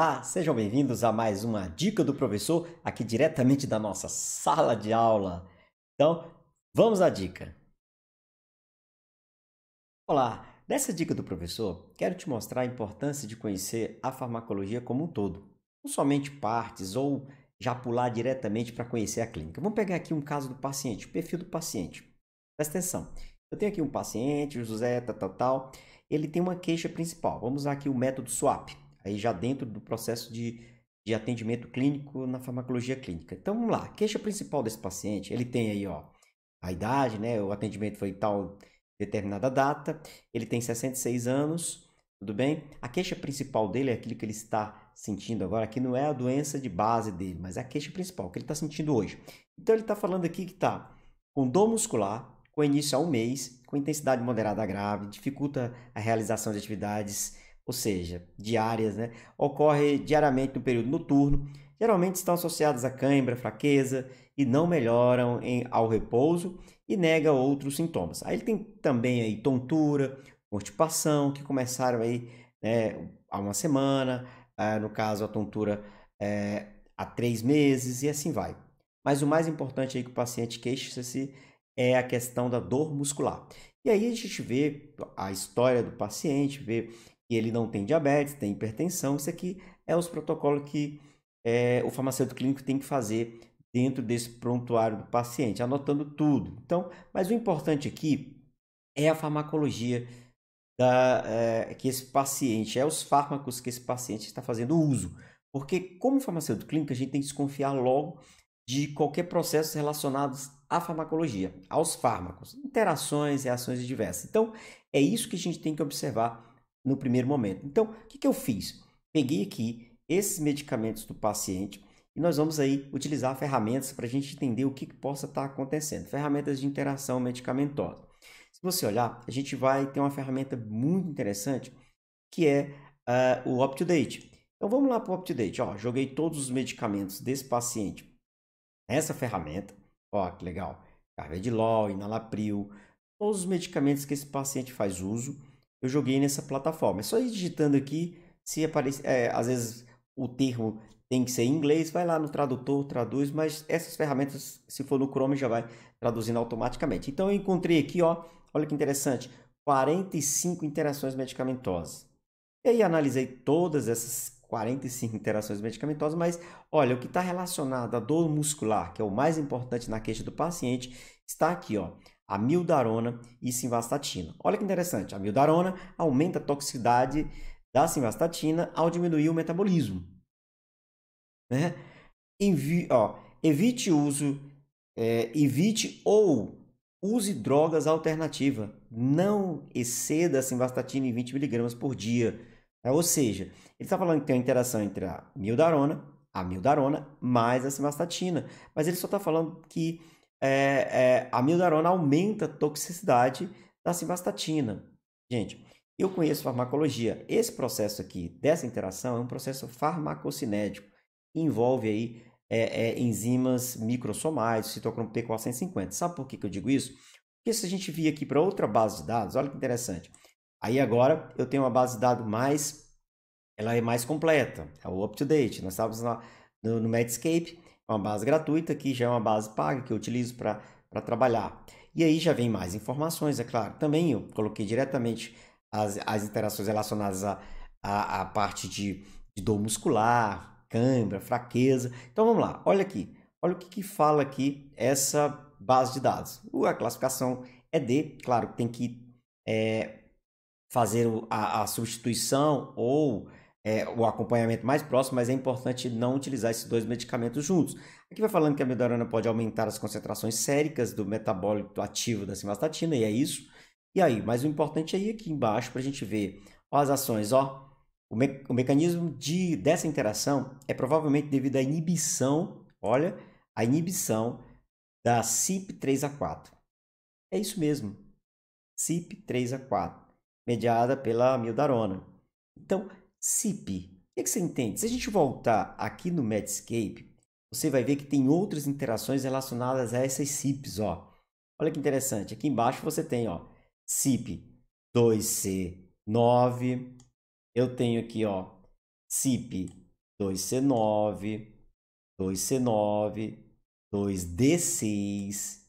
Olá, sejam bem-vindos a mais uma Dica do Professor, aqui diretamente da nossa sala de aula. Então, vamos à dica. Olá, nessa dica do professor, quero te mostrar a importância de conhecer a farmacologia como um todo, não somente partes ou já pular diretamente para conhecer a clínica. Vamos pegar aqui um caso do paciente, o perfil do paciente. Presta atenção. Eu tenho aqui um paciente, o José, tal, tal, tal. Ele tem uma queixa principal. Vamos usar aqui o método SWAP aí já dentro do processo de, de atendimento clínico na farmacologia clínica. Então vamos lá, queixa principal desse paciente, ele tem aí ó, a idade, né, o atendimento foi tal determinada data, ele tem 66 anos, tudo bem? A queixa principal dele é aquilo que ele está sentindo agora, que não é a doença de base dele, mas é a queixa principal, que ele está sentindo hoje. Então ele está falando aqui que está com dor muscular, com início ao um mês, com intensidade moderada a grave, dificulta a realização de atividades ou seja, diárias, né, ocorre diariamente no período noturno, geralmente estão associadas a cãibra, fraqueza e não melhoram em, ao repouso e nega outros sintomas. Aí ele tem também aí tontura, constipação, que começaram aí né, há uma semana, é, no caso a tontura é, há três meses e assim vai. Mas o mais importante aí que o paciente queixa-se é a questão da dor muscular. E aí a gente vê a história do paciente, vê e ele não tem diabetes, tem hipertensão. Isso aqui é os protocolos que é, o farmacêutico clínico tem que fazer dentro desse prontuário do paciente, anotando tudo. Então, mas o importante aqui é a farmacologia da, é, que esse paciente, é os fármacos que esse paciente está fazendo uso. Porque, como farmacêutico clínico, a gente tem que desconfiar logo de qualquer processo relacionado à farmacologia, aos fármacos, interações, reações diversas. Então, é isso que a gente tem que observar no primeiro momento. Então, o que, que eu fiz? Peguei aqui esses medicamentos do paciente e nós vamos aí utilizar ferramentas para a gente entender o que, que possa estar tá acontecendo. Ferramentas de interação medicamentosa. Se você olhar, a gente vai ter uma ferramenta muito interessante que é uh, o UpToDate. Então vamos lá para o UpToDate. joguei todos os medicamentos desse paciente nessa ferramenta. Ó, que legal. Carvedilol, Inalapril, todos os medicamentos que esse paciente faz uso eu joguei nessa plataforma. É só ir digitando aqui, se aparece, é, às vezes o termo tem que ser em inglês, vai lá no tradutor, traduz, mas essas ferramentas, se for no Chrome, já vai traduzindo automaticamente. Então eu encontrei aqui, ó, olha que interessante, 45 interações medicamentosas. E aí analisei todas essas 45 interações medicamentosas, mas olha, o que está relacionado à dor muscular, que é o mais importante na queixa do paciente, está aqui, ó a mildarona e simvastatina. Olha que interessante, a mildarona aumenta a toxicidade da simvastatina ao diminuir o metabolismo. Né? Envi, ó, evite uso, é, evite ou use drogas alternativas. Não exceda a simvastatina em 20 mg por dia. É, ou seja, ele está falando que tem uma interação entre a mildarona, a mildarona mais a simvastatina, mas ele só está falando que é, é, a mildarona aumenta a toxicidade da simvastatina. Gente, eu conheço farmacologia. Esse processo aqui, dessa interação, é um processo farmacocinético. Envolve aí é, é enzimas microsomais, citocromo P450. Sabe por que, que eu digo isso? Porque se a gente vir aqui para outra base de dados, olha que interessante. Aí agora eu tenho uma base de dados mais, ela é mais completa, é o up-to-date. Nós estávamos no, no Medscape uma base gratuita, que já é uma base paga que eu utilizo para trabalhar. E aí já vem mais informações, é claro. Também eu coloquei diretamente as, as interações relacionadas à a, a, a, parte de, de dor muscular, cãibra, fraqueza. Então vamos lá, olha aqui. Olha o que, que fala aqui essa base de dados. A classificação é D, claro, tem que é, fazer a, a substituição ou é, o acompanhamento mais próximo, mas é importante não utilizar esses dois medicamentos juntos. Aqui vai falando que a medorana pode aumentar as concentrações séricas do metabólito ativo da simvastatina, e é isso. E aí, mas o importante aí é aqui embaixo para a gente ver ó, as ações, ó. O, me o mecanismo de, dessa interação é provavelmente devido à inibição, olha, a inibição da CYP3A4. É isso mesmo, CYP3A4, mediada pela amiodarona. Então, CIP. O é que você entende? Se a gente voltar aqui no Medscape, você vai ver que tem outras interações relacionadas a essas CIPs. Ó. Olha que interessante. Aqui embaixo você tem ó, CIP 2C9. Eu tenho aqui ó, CIP 2C9, 2C9, 2D6.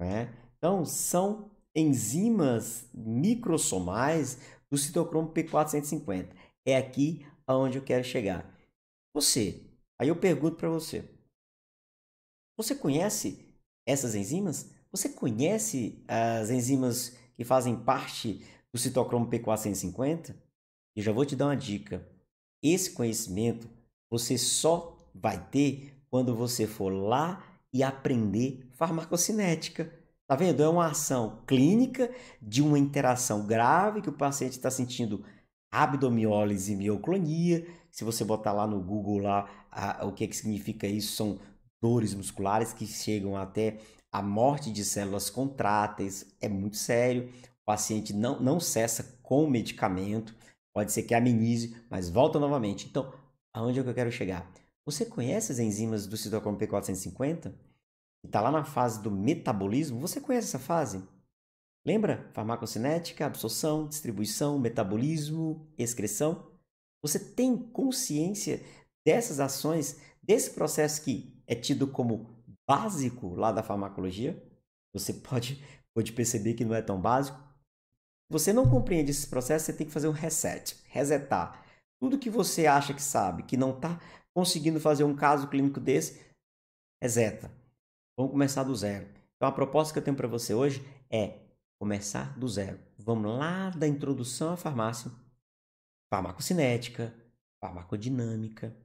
Né? Então, são enzimas microsomais do citocromo P450. É aqui aonde eu quero chegar. Você, aí eu pergunto para você: você conhece essas enzimas? Você conhece as enzimas que fazem parte do citocromo P450? Eu já vou te dar uma dica. Esse conhecimento você só vai ter quando você for lá e aprender farmacocinética. Tá vendo? É uma ação clínica de uma interação grave que o paciente está sentindo abdomiólise e mioclonia. Se você botar lá no Google lá a, o que, é que significa isso, são dores musculares que chegam até a morte de células contráteis. É muito sério. O paciente não, não cessa com o medicamento. Pode ser que amenize, mas volta novamente. Então, aonde é que eu quero chegar? Você conhece as enzimas do citocromo P450? Está lá na fase do metabolismo? Você conhece essa fase? Lembra? Farmacocinética, absorção, distribuição, metabolismo, excreção. Você tem consciência dessas ações, desse processo que é tido como básico lá da farmacologia? Você pode, pode perceber que não é tão básico. Se você não compreende esse processo, você tem que fazer um reset, resetar. Tudo que você acha que sabe, que não está conseguindo fazer um caso clínico desse, reseta. Vamos começar do zero. Então a proposta que eu tenho para você hoje é Começar do zero. Vamos lá da introdução à farmácia, farmacocinética, farmacodinâmica,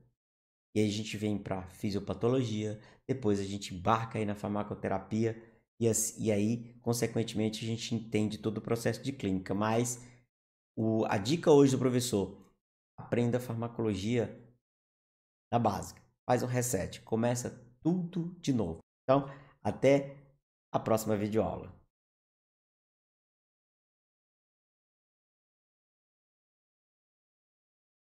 e aí a gente vem para fisiopatologia, depois a gente embarca aí na farmacoterapia, e, e aí, consequentemente, a gente entende todo o processo de clínica. Mas o, a dica hoje do professor, aprenda farmacologia na básica. Faz um reset, começa tudo de novo. Então, até a próxima videoaula.